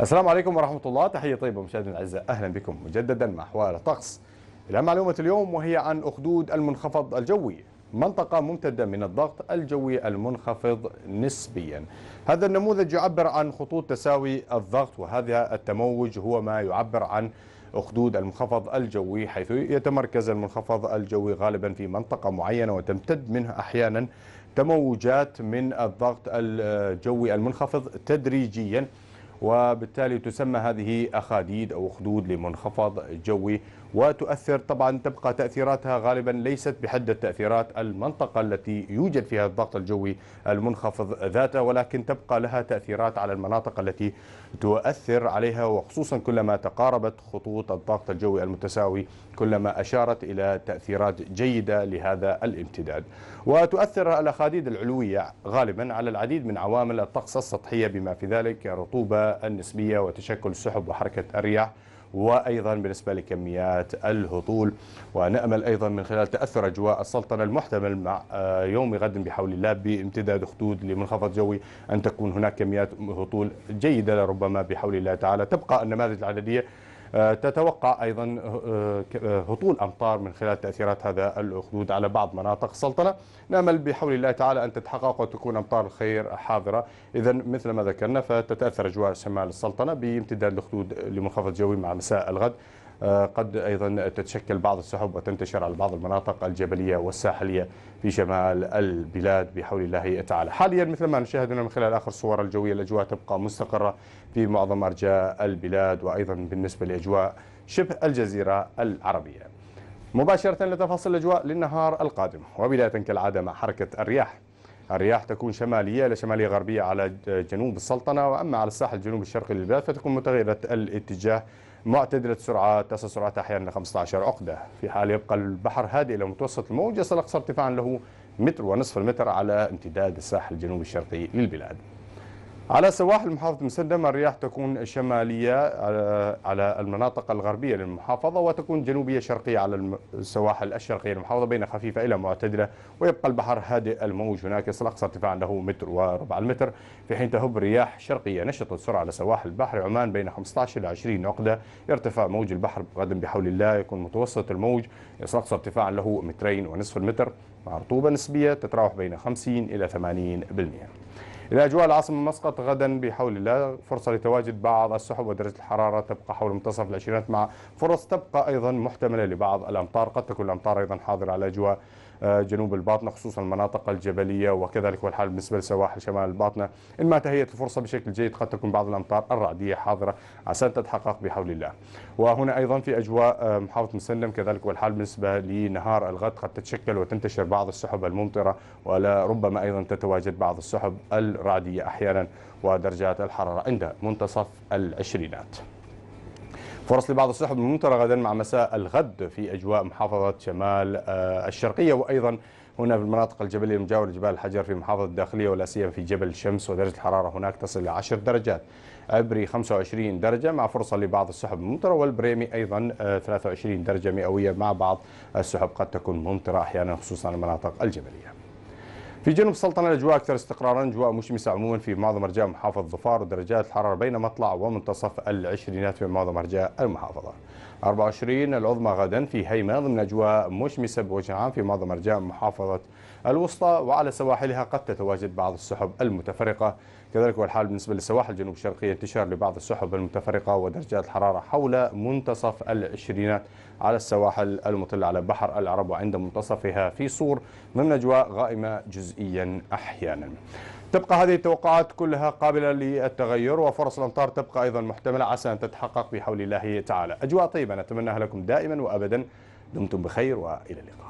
السلام عليكم ورحمة الله تحية طيبة مشاهدينا الأعزاء أهلا بكم مجددا مع أحوال الطقس إلى معلومة اليوم وهي عن أخدود المنخفض الجوي منطقة ممتدة من الضغط الجوي المنخفض نسبيا هذا النموذج يعبر عن خطوط تساوي الضغط وهذا التموج هو ما يعبر عن أخدود المنخفض الجوي حيث يتمركز المنخفض الجوي غالبا في منطقة معينة وتمتد منه أحيانا تموجات من الضغط الجوي المنخفض تدريجيا وبالتالي تسمى هذه أخاديد أو خدود لمنخفض جوي وتؤثر طبعا تبقى تأثيراتها غالبا ليست بحدة تأثيرات المنطقة التي يوجد فيها الضغط الجوي المنخفض ذاته ولكن تبقى لها تأثيرات على المناطق التي تؤثر عليها وخصوصا كلما تقاربت خطوط الضغط الجوي المتساوي كلما أشارت إلى تأثيرات جيدة لهذا الامتداد وتؤثر الأخاديد العلوية غالبا على العديد من عوامل الطقس السطحية بما في ذلك الرطوبة النسبية وتشكل السحب وحركة الرياح وأيضا بالنسبة لكميات الهطول ونأمل أيضا من خلال تأثر أجواء السلطنة المحتمل مع آه، يوم غد بحول الله بامتداد خدود لمنخفض جوي أن تكون هناك كميات هطول جيدة لربما بحول الله تعالى تبقى النماذج العددية آه، تتوقع أيضا آه، آه، هطول أمطار من خلال تأثيرات هذا الأخدود على بعض مناطق السلطنة نأمل بحول الله تعالى أن تتحقق وتكون أمطار الخير حاضرة إذا مثل ما ذكرنا فتتأثر أجواء شمال السلطنة بامتداد الأخدود لمنخفض جوي مع مساء الغد آه، قد أيضا تتشكل بعض السحب وتنتشر على بعض المناطق الجبلية والساحلية في شمال البلاد بحول الله تعالى حاليا مثل ما نشاهدنا من خلال آخر الصور الجوية الأجواء تبقى مستقرة في معظم أرجاء البلاد وأيضا بالنسبة لأجواء شبه الجزيرة العربية مباشرة لتفاصيل الأجواء للنهار القادم وبداية كالعادة مع حركة الرياح الرياح تكون شمالية إلى شمالية غربية على جنوب السلطنة وأما على الساحل الجنوب الشرقي للبلاد فتكون متغيرة الاتجاه معتدلة السرعات تصل سرعتها أحيانا إلى 15 عقدة في حال يبقى البحر هادئ إلى متوسط الموج يصل أقصى ارتفاعا له متر ونصف المتر على امتداد الساحل الجنوبي الشرقي للبلاد على سواحل محافظة مسندم الرياح تكون شمالية آه، على المناطق الغربية للمحافظة وتكون جنوبية شرقية على السواحل الشرقية للمحافظة بين خفيفة إلى معتدلة ويبقى البحر هادئ الموج هناك يصل أقصى ارتفاع له متر وربع المتر في حين تهب رياح شرقية نشطة السرعة على سواحل بحر عمان بين 15 إلى 20 عقدة يرتفع موج البحر غدا بحول الله يكون متوسط الموج يصل أقصى ارتفاع له مترين ونصف المتر مع رطوبة نسبية تتراوح بين 50 إلى 80% إلى أجواء العاصمة مسقط غدا بحول الله فرصة لتواجد بعض السحب ودرجة الحرارة تبقى حول منتصف العشرينات مع فرص تبقى أيضا محتملة لبعض الأمطار قد تكون الأمطار أيضا حاضرة على أجواء آه، جنوب الباطنه خصوصا المناطق الجبليه وكذلك والحال بالنسبه لسواحل شمال الباطنه ان ما تهيئت الفرصه بشكل جيد قد تكون بعض الامطار الرعديه حاضره عسى تتحقق بحول الله وهنا ايضا في اجواء آه، محافظه مسلم كذلك والحال بالنسبه لنهار الغد قد تتشكل وتنتشر بعض السحب الممطره ولربما ايضا تتواجد بعض السحب الرعديه احيانا ودرجات الحراره عند منتصف العشرينات فرص لبعض السحب الممطرة غدا مع مساء الغد في أجواء محافظة شمال آه، الشرقية وأيضا هنا في المناطق الجبلية المجاورة جبال الحجر في محافظة الداخلية ولا سيما في جبل الشمس ودرجة الحرارة هناك تصل إلى 10 درجات. عبري 25 درجة مع فرصة لبعض السحب الممطرة والبريمي أيضا 23 آه، درجة مئوية مع بعض السحب قد تكون ممطرة أحيانا خصوصا المناطق الجبلية. في جنوب السلطنة الأجواء أكثر استقرارا أجواء مشمسة عموما في معظم أرجاء محافظة ظفار ودرجات الحرارة بين مطلع ومنتصف العشرينات في معظم أرجاء المحافظة 24 العظمى غدا في هيمنة ضمن أجواء مشمسة بوجه عام في معظم أرجاء محافظة الوسطى وعلى سواحلها قد تتواجد بعض السحب المتفرقة كذلك والحال بالنسبة للسواحل الجنوب الشرقية انتشار لبعض السحب المتفرقة ودرجات الحرارة حول منتصف العشرينات على السواحل المطلة على بحر العرب وعند منتصفها في صور ضمن أجواء غائمة جزئيا أحيانا تبقى هذه التوقعات كلها قابلة للتغير وفرص الأمطار تبقى أيضا محتملة عسى أن تتحقق بحول الله تعالى أجواء طيبة نتمناها لكم دائما وأبدا دمتم بخير وإلى اللقاء